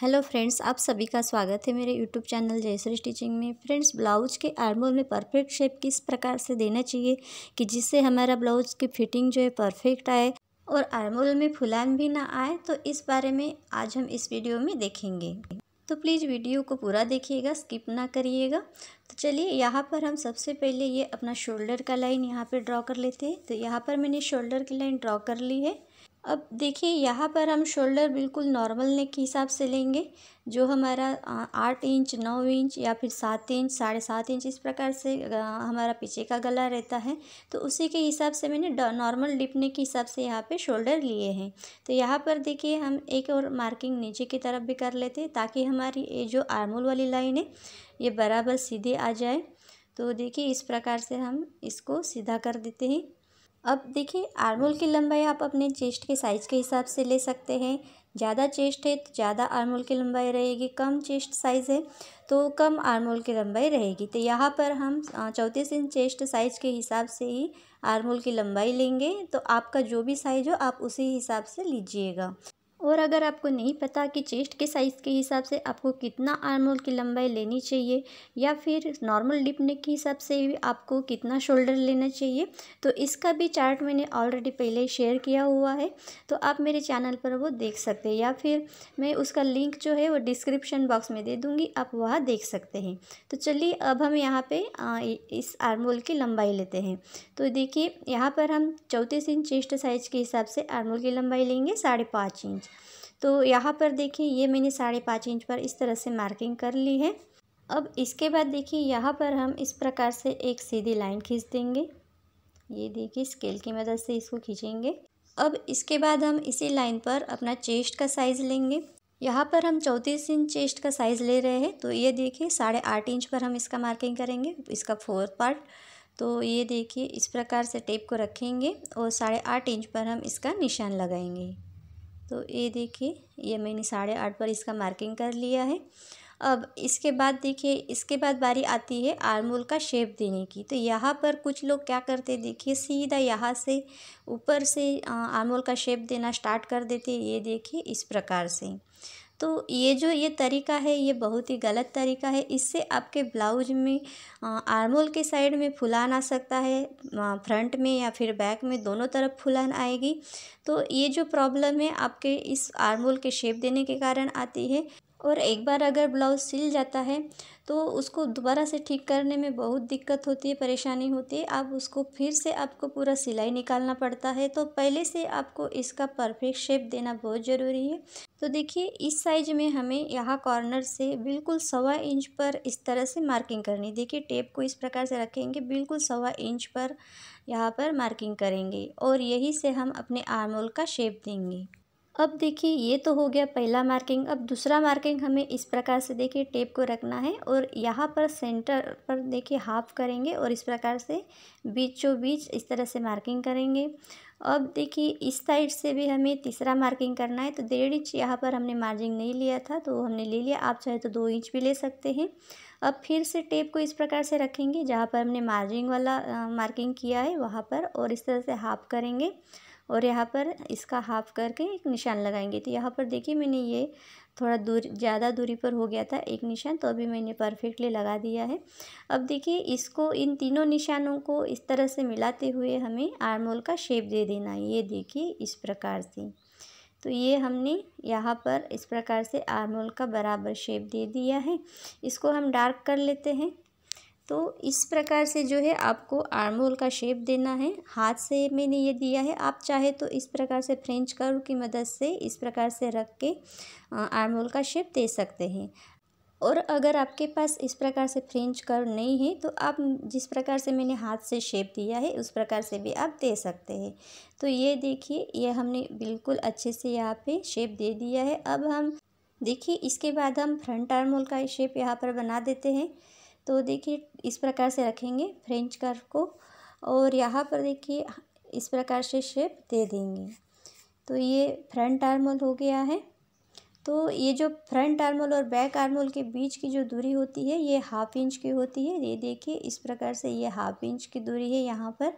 hello friends आप सभी का स्वागत है मेरे यूट्यूब चैनल जयश्री स्टिचिंग में फ्रेंड्स ब्लाउज के आर्मोल में परफेक्ट शेप किस प्रकार से देना चाहिए कि जिससे हमारा ब्लाउज की फिटिंग जो है परफेक्ट आए और आर्मोल में फुलान भी ना आए तो इस बारे में आज हम इस वीडियो में देखेंगे तो प्लीज़ वीडियो को पूरा देखिएगा स्किप ना करिएगा तो चलिए यहाँ पर हम सबसे पहले ये अपना शोल्डर का लाइन यहाँ पर ड्रॉ कर लेते हैं तो यहाँ पर मैंने शोल्डर की लाइन ड्रॉ कर ली है अब देखिए यहाँ पर हम शोल्डर बिल्कुल नॉर्मल नेक के हिसाब से लेंगे जो हमारा आठ इंच नौ इंच या फिर सात इंच साढ़े सात इंच इस प्रकार से हमारा पीछे का गला रहता है तो उसी के हिसाब से मैंने नॉर्मल डिप नेक के हिसाब से यहाँ पे शोल्डर लिए हैं तो यहाँ पर देखिए हम एक और मार्किंग नीचे की तरफ भी कर लेते हैं ताकि हमारी ये जो आर्मोल वाली लाइन है ये बराबर सीधे आ जाए तो देखिए इस प्रकार से हम इसको सीधा कर देते हैं अब देखिए आर्म होल की लंबाई आप अपने चेस्ट के साइज़ के हिसाब से ले सकते हैं ज़्यादा चेस्ट है तो ज़्यादा आर्म होल की लंबाई रहेगी कम चेस्ट साइज़ है तो कम आर्म होल की लंबाई रहेगी तो यहाँ पर हम चौंतीस इंच चेस्ट साइज़ के हिसाब से ही आर्म होल की लंबाई लेंगे तो आपका जो भी साइज़ हो आप उसी हिसाब से लीजिएगा और अगर आपको नहीं पता कि चेस्ट के साइज़ के हिसाब से आपको कितना आर्मोल की लंबाई लेनी चाहिए या फिर नॉर्मल डिप नेक के हिसाब से आपको कितना शोल्डर लेना चाहिए तो इसका भी चार्ट मैंने ऑलरेडी पहले शेयर किया हुआ है तो आप मेरे चैनल पर वो देख सकते हैं या फिर मैं उसका लिंक जो है वो डिस्क्रिप्शन बॉक्स में दे दूँगी आप वहाँ देख सकते हैं तो चलिए अब हम यहाँ पर इस आर्मोल की लंबाई लेते हैं तो देखिए यहाँ पर हम चौंतीस इंच चेस्ट साइज़ के हिसाब से आर्मोल की लंबाई लेंगे साढ़े इंच तो यहाँ पर देखिए ये मैंने साढ़े पाँच इंच पर इस तरह से मार्किंग कर ली है अब इसके बाद देखिए यहाँ पर हम इस प्रकार से एक सीधी लाइन खींच देंगे ये देखिए स्केल की मदद से इसको खींचेंगे अब इसके बाद हम इसी लाइन पर अपना चेस्ट का साइज़ लेंगे यहाँ पर हम चौंतीस इंच चेस्ट का साइज़ ले रहे हैं तो ये देखिए साढ़े आठ इंच पर हम इसका मार्किंग करेंगे इसका फोर्थ पार्ट तो ये देखिए इस प्रकार से टेप को रखेंगे और साढ़े आठ इंच पर हम इसका निशान लगाएंगे तो ये देखिए ये मैंने साढ़े आठ पर इसका मार्किंग कर लिया है अब इसके बाद देखिए इसके बाद बारी आती है आरमोल का शेप देने की तो यहाँ पर कुछ लोग क्या करते देखिए सीधा यहाँ से ऊपर से आरमोल का शेप देना स्टार्ट कर देते ये देखिए इस प्रकार से तो ये जो ये तरीका है ये बहुत ही गलत तरीका है इससे आपके ब्लाउज में आर्मोल के साइड में फुलान आ सकता है फ्रंट में या फिर बैक में दोनों तरफ फुलान आएगी तो ये जो प्रॉब्लम है आपके इस आर्मोल के शेप देने के कारण आती है और एक बार अगर ब्लाउज़ सिल जाता है तो उसको दोबारा से ठीक करने में बहुत दिक्कत होती है परेशानी होती है आप उसको फिर से आपको पूरा सिलाई निकालना पड़ता है तो पहले से आपको इसका परफेक्ट शेप देना बहुत ज़रूरी है तो देखिए इस साइज में हमें यहाँ कॉर्नर से बिल्कुल सवा इंच पर इस तरह से मार्किंग करनी देखिए टेप को इस प्रकार से रखेंगे बिल्कुल सवा इंच पर यहाँ पर मार्किंग करेंगे और यही से हम अपने आर्मोल का शेप देंगे अब देखिए ये तो हो गया पहला मार्किंग अब दूसरा मार्किंग हमें इस प्रकार से देखिए टेप को रखना है और यहाँ पर सेंटर पर देखिए हाफ करेंगे और इस प्रकार से बीचों बीच इस तरह से मार्किंग करेंगे अब देखिए इस साइड से भी हमें तीसरा मार्किंग करना है तो डेढ़ इंच यहाँ पर हमने मार्जिंग नहीं लिया था तो हमने ले लिया आप चाहे तो दो इंच भी ले सकते हैं अब फिर से टेप को इस प्रकार से रखेंगे जहाँ पर हमने मार्जिंग वाला मार्किंग किया है वहाँ पर और इस तरह से हाफ करेंगे और यहाँ पर इसका हाफ़ करके एक निशान लगाएंगे तो यहाँ पर देखिए मैंने ये थोड़ा दूर ज़्यादा दूरी पर हो गया था एक निशान तो अभी मैंने परफेक्टली लगा दिया है अब देखिए इसको इन तीनों निशानों को इस तरह से मिलाते हुए हमें आर्मोल का शेप दे देना है ये देखिए इस प्रकार से तो ये हमने यहाँ पर इस प्रकार से आर्मोल का बराबर शेप दे दिया है इसको हम डार्क कर लेते हैं तो इस प्रकार से जो है आपको आर्म होल का शेप देना है हाथ से मैंने ये दिया है आप चाहे तो इस प्रकार से फ्रेंच कर्व की मदद से इस प्रकार से रख के आर्म होल का शेप दे सकते हैं और अगर आपके पास इस प्रकार से फ्रेंच कर्व नहीं है तो आप जिस प्रकार से मैंने हाथ से शेप दिया है उस प्रकार से भी आप दे सकते हैं तो ये देखिए ये हमने बिल्कुल अच्छे से यहाँ पे शेप दे दिया है अब हम देखिए इसके बाद हम फ्रंट आर्म होल का शेप यहाँ पर बना देते हैं तो देखिए इस प्रकार से रखेंगे फ्रेंच कर्व को और यहाँ पर देखिए इस प्रकार से शेप दे देंगे तो ये फ्रंट आर्मोल हो गया है तो ये जो फ्रंट आर्मोल और बैक आर्मोल के बीच की जो दूरी होती है ये हाफ इंच की होती है ये देखिए इस प्रकार से ये हाफ इंच की दूरी है यहाँ पर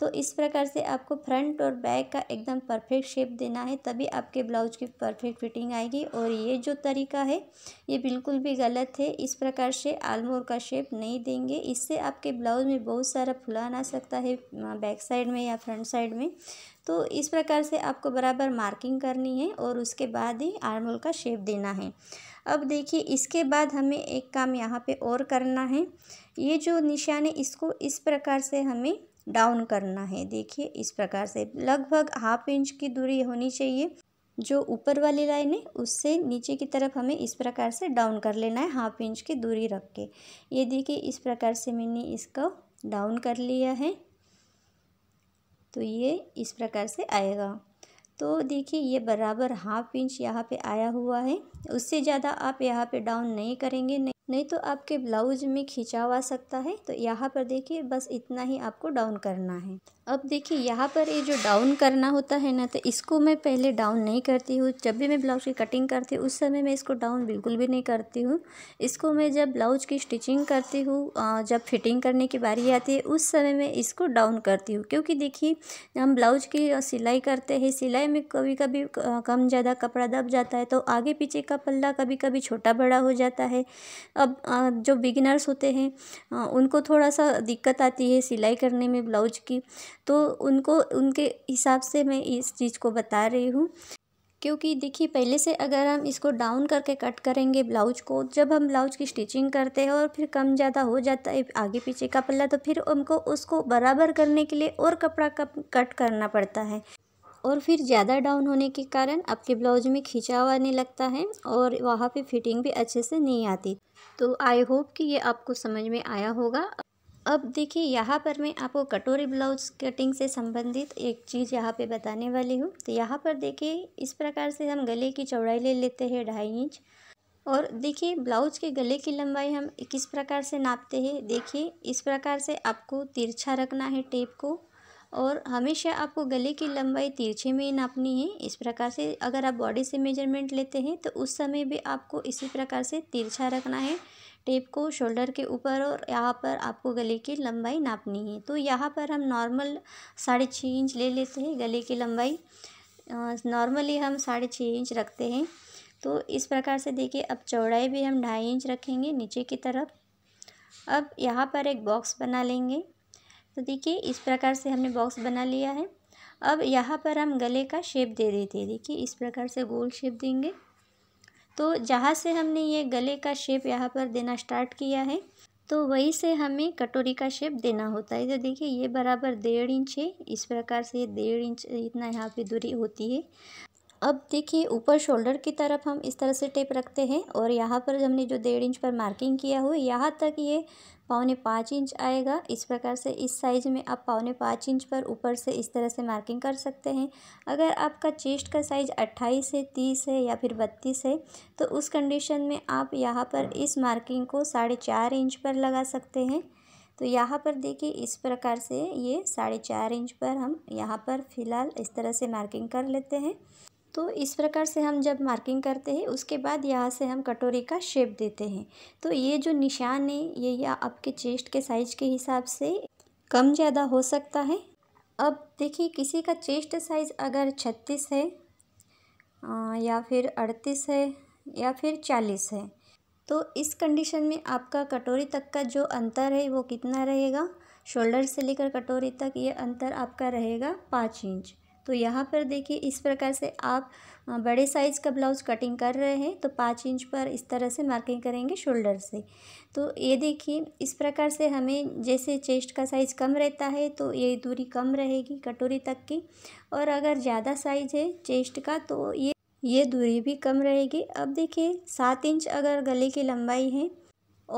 तो इस प्रकार से आपको फ्रंट और बैक का एकदम परफेक्ट शेप देना है तभी आपके ब्लाउज की परफेक्ट फिटिंग आएगी और ये जो तरीका है ये बिल्कुल भी गलत है इस प्रकार से आलमोर का शेप नहीं देंगे इससे आपके ब्लाउज में बहुत सारा फुलान आ सकता है बैक साइड में या फ्रंट साइड में तो इस प्रकार से आपको बराबर मार्किंग करनी है और उसके बाद ही आर्मोल का शेप देना है अब देखिए इसके बाद हमें एक काम यहाँ पे और करना है ये जो निशान है इसको इस प्रकार से हमें डाउन करना है देखिए इस प्रकार से लगभग हाफ इंच की दूरी होनी चाहिए जो ऊपर वाली लाइन है उससे नीचे की तरफ हमें इस प्रकार से डाउन कर लेना है हाफ इंच की दूरी रख के ये देखिए इस प्रकार से मैंने इसको डाउन कर लिया है तो ये इस प्रकार से आएगा तो देखिए ये बराबर हाफ इंच यहाँ पे आया हुआ है उससे ज़्यादा आप यहाँ पे डाउन नहीं करेंगे नहीं नहीं तो आपके ब्लाउज में खिंचाव आ सकता है तो यहाँ पर देखिए बस इतना ही आपको डाउन करना है अब देखिए यहाँ पर ये जो डाउन करना होता है ना तो इसको मैं पहले डाउन नहीं करती हूँ जब भी मैं ब्लाउज़ की कटिंग करती हूँ उस समय मैं इसको डाउन बिल्कुल भी नहीं करती हूँ इसको मैं जब ब्लाउज की स्टिचिंग करती हूँ जब फिटिंग करने की बारी आती है उस समय मैं इसको डाउन करती हूँ क्योंकि देखिए हम ब्लाउज की सिलाई करते हैं सिलाई में कभी कभी कम ज़्यादा कपड़ा दब जाता है तो आगे पीछे का पल्ला कभी कभी छोटा बड़ा हो जाता है अब जो बिगिनर्स होते हैं उनको थोड़ा सा दिक्कत आती है सिलाई करने में ब्लाउज की तो उनको उनके हिसाब से मैं इस चीज़ को बता रही हूँ क्योंकि देखिए पहले से अगर हम इसको डाउन करके कट करेंगे ब्लाउज को जब हम ब्लाउज की स्टिचिंग करते हैं और फिर कम ज़्यादा हो जाता है आगे पीछे का पल्ला तो फिर हमको उसको बराबर करने के लिए और कपड़ा कप कट करना पड़ता है और फिर ज़्यादा डाउन होने के कारण आपके ब्लाउज में खिंचाव आने लगता है और वहाँ पे फिटिंग भी अच्छे से नहीं आती तो आई होप कि ये आपको समझ में आया होगा अब देखिए यहाँ पर मैं आपको कटोरी ब्लाउज कटिंग से संबंधित एक चीज़ यहाँ पे बताने वाली हूँ तो यहाँ पर देखिए इस प्रकार से हम गले की चौड़ाई ले लेते हैं ढाई इंच और देखिए ब्लाउज के गले की लंबाई हम किस प्रकार से नापते हैं देखिए इस प्रकार से आपको तिरछा रखना है टेप को और हमेशा आपको गले की लंबाई तिरछे में ही नापनी है इस प्रकार से अगर आप बॉडी से मेजरमेंट लेते हैं तो उस समय भी आपको इसी प्रकार से तिरछा रखना है टेप को शोल्डर के ऊपर और यहाँ पर आपको गले की लंबाई नापनी है तो यहाँ पर हम नॉर्मल साढ़े छः इंच ले लेते हैं गले की लंबाई नॉर्मली हम साढ़े छः इंच रखते हैं तो इस प्रकार से देखिए अब चौड़ाई भी हम ढाई इंच रखेंगे नीचे की तरफ अब यहाँ पर एक बॉक्स बना लेंगे तो देखिए इस प्रकार से हमने बॉक्स बना लिया है अब यहाँ पर हम गले का शेप दे देते हैं देखिए इस प्रकार से गोल शेप देंगे तो जहाँ से हमने ये गले का शेप यहाँ पर देना स्टार्ट किया है तो वहीं से हमें कटोरी का शेप देना होता है तो देखिए ये बराबर डेढ़ इंच है इस प्रकार से डेढ़ इंच इतना यहाँ पे दूरी होती है अब देखिए ऊपर शोल्डर की तरफ हम इस तरह से टेप रखते हैं और यहाँ पर हमने जो डेढ़ इंच पर मार्किंग किया हुआ यहाँ तक ये पौने पाँच इंच आएगा इस प्रकार से इस साइज़ में आप पौने पाँच इंच पर ऊपर से इस तरह से मार्किंग कर सकते हैं अगर आपका चेस्ट का साइज़ अट्ठाईस है तीस है या फिर बत्तीस है तो उस कंडीशन में आप यहाँ पर इस मार्किंग को साढ़े चार इंच पर लगा सकते हैं तो यहाँ पर देखिए इस प्रकार से ये साढ़े चार इंच पर हम यहाँ पर फ़िलहाल इस तरह से मार्किंग कर लेते हैं तो इस प्रकार से हम जब मार्किंग करते हैं उसके बाद यहाँ से हम कटोरी का शेप देते हैं तो ये जो निशान है ये या आपके चेस्ट के साइज के हिसाब से कम ज़्यादा हो सकता है अब देखिए किसी का चेस्ट साइज़ अगर छत्तीस है या फिर अड़तीस है या फिर चालीस है तो इस कंडीशन में आपका कटोरी तक का जो अंतर है वो कितना रहेगा शोल्डर से लेकर कटोरी तक ये अंतर आपका रहेगा पाँच इंच तो यहाँ पर देखिए इस प्रकार से आप बड़े साइज़ का ब्लाउज कटिंग कर रहे हैं तो पाँच इंच पर इस तरह से मार्किंग करेंगे शोल्डर से तो ये देखिए इस प्रकार से हमें जैसे चेस्ट का साइज़ कम रहता है तो ये दूरी कम रहेगी कटोरी तक की और अगर ज़्यादा साइज़ है चेस्ट का तो ये ये दूरी भी कम रहेगी अब देखिए सात इंच अगर गले की लंबाई है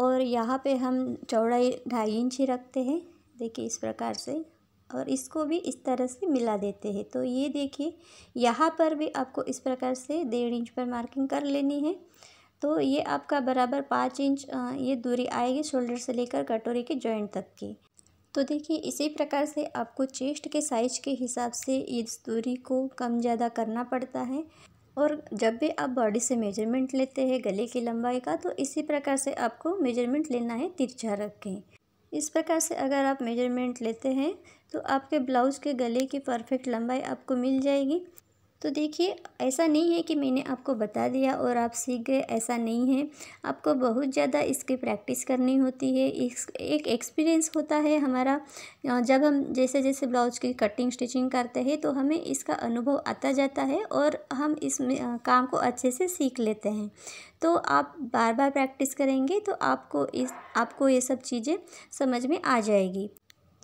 और यहाँ पे हम चौड़ाई ढाई इंच ही रखते हैं देखिए इस प्रकार से और इसको भी इस तरह से मिला देते हैं तो ये देखिए यहाँ पर भी आपको इस प्रकार से डेढ़ इंच पर मार्किंग कर लेनी है तो ये आपका बराबर पाँच इंच ये दूरी आएगी शोल्डर से लेकर कटोरी के जॉइंट तक की तो देखिए इसी प्रकार से आपको चेस्ट के साइज के हिसाब से इस दूरी को कम ज़्यादा करना पड़ता है और जब भी आप बॉडी से मेजरमेंट लेते हैं गले की लंबाई का तो इसी प्रकार से आपको मेजरमेंट लेना है तिरछा रखें इस प्रकार से अगर आप मेजरमेंट लेते हैं तो आपके ब्लाउज़ के गले की परफेक्ट लंबाई आपको मिल जाएगी तो देखिए ऐसा नहीं है कि मैंने आपको बता दिया और आप सीख गए ऐसा नहीं है आपको बहुत ज़्यादा इसकी प्रैक्टिस करनी होती है इस एक एक्सपीरियंस होता है हमारा जब हम जैसे जैसे ब्लाउज की कटिंग स्टिचिंग करते हैं तो हमें इसका अनुभव आता जाता है और हम इस काम को अच्छे से सीख लेते हैं तो आप बार बार प्रैक्टिस करेंगे तो आपको इस आपको ये सब चीज़ें समझ में आ जाएगी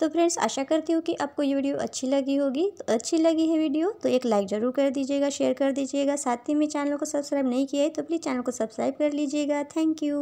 तो फ्रेंड्स आशा करती हूँ कि आपको ये वीडियो अच्छी लगी होगी तो अच्छी लगी है वीडियो तो एक लाइक ज़रूर कर दीजिएगा शेयर कर दीजिएगा साथ ही में चैनल को सब्सक्राइब नहीं किया है तो प्लीज़ चैनल को सब्सक्राइब कर लीजिएगा थैंक यू